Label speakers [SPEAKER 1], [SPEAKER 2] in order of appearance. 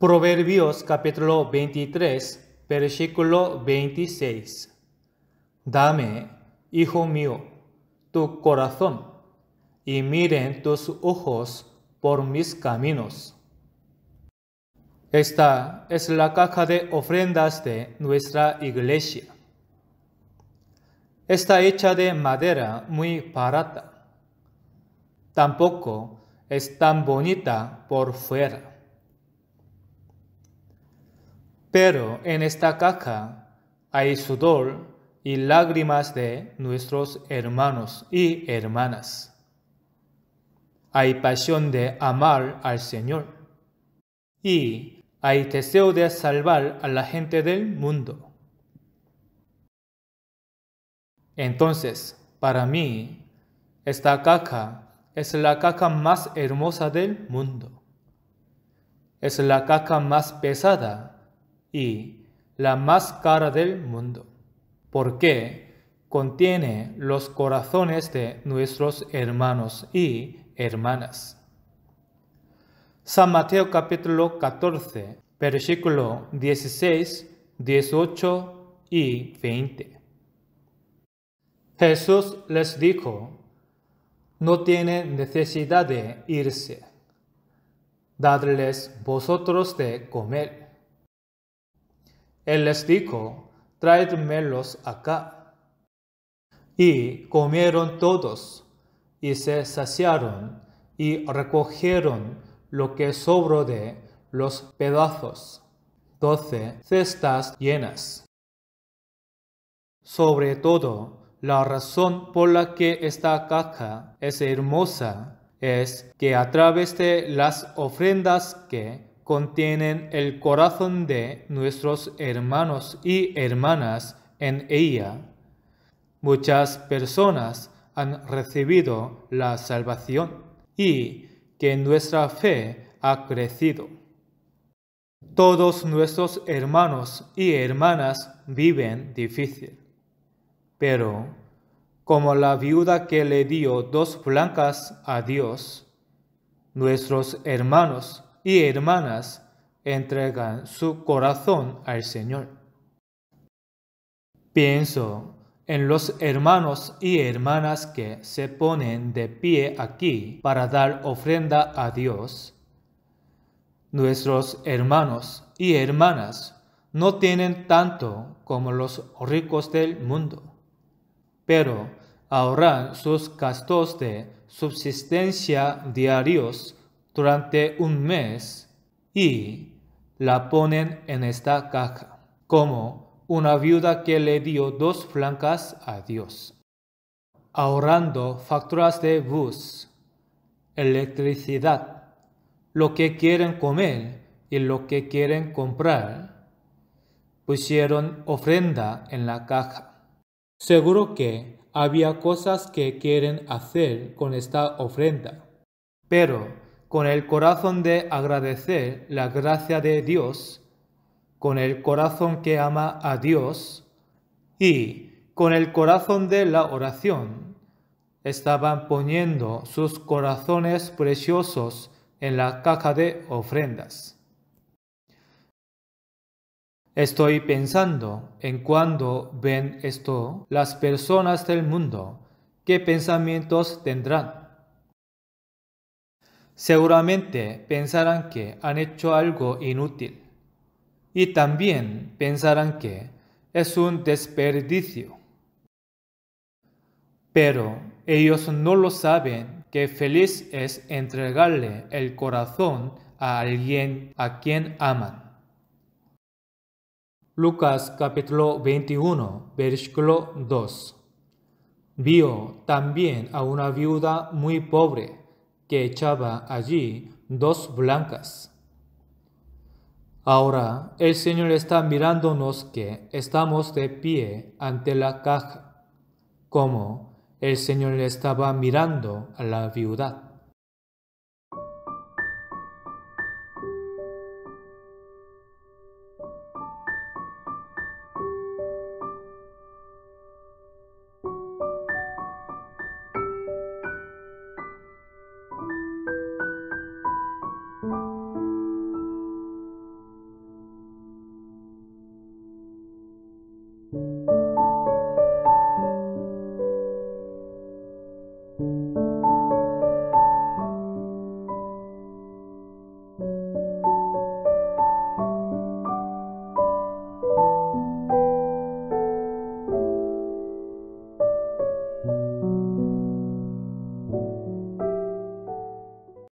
[SPEAKER 1] Proverbios capítulo 23, versículo 26. Dame, hijo mío, tu corazón, y miren tus ojos por mis caminos. Esta es la caja de ofrendas de nuestra iglesia. Está hecha de madera muy barata. Tampoco es tan bonita por fuera pero en esta caja hay sudor y lágrimas de nuestros hermanos y hermanas. Hay pasión de amar al Señor y hay deseo de salvar a la gente del mundo. Entonces, para mí, esta caca es la caca más hermosa del mundo. Es la caca más pesada y la más cara del mundo, porque contiene los corazones de nuestros hermanos y hermanas. San Mateo capítulo 14, versículo 16, 18 y 20. Jesús les dijo, no tienen necesidad de irse, dadles vosotros de comer. Él les dijo, traédmelos acá. Y comieron todos, y se saciaron, y recogieron lo que sobró de los pedazos, doce cestas llenas. Sobre todo, la razón por la que esta caja es hermosa es que a través de las ofrendas que contienen el corazón de nuestros hermanos y hermanas en ella. Muchas personas han recibido la salvación y que nuestra fe ha crecido. Todos nuestros hermanos y hermanas viven difícil, pero como la viuda que le dio dos blancas a Dios, nuestros hermanos y hermanas entregan su corazón al Señor. Pienso en los hermanos y hermanas que se ponen de pie aquí para dar ofrenda a Dios. Nuestros hermanos y hermanas no tienen tanto como los ricos del mundo, pero ahorran sus gastos de subsistencia diarios durante un mes y la ponen en esta caja, como una viuda que le dio dos flancas a Dios, ahorrando facturas de bus, electricidad, lo que quieren comer y lo que quieren comprar, pusieron ofrenda en la caja. Seguro que había cosas que quieren hacer con esta ofrenda, pero con el corazón de agradecer la gracia de Dios, con el corazón que ama a Dios y con el corazón de la oración. Estaban poniendo sus corazones preciosos en la caja de ofrendas. Estoy pensando en cuando ven esto las personas del mundo, qué pensamientos tendrán seguramente pensarán que han hecho algo inútil y también pensarán que es un desperdicio. Pero ellos no lo saben que feliz es entregarle el corazón a alguien a quien aman. Lucas capítulo 21, versículo 2. Vio también a una viuda muy pobre que echaba allí dos blancas. Ahora el Señor está mirándonos que estamos de pie ante la caja, como el Señor estaba mirando a la viudad.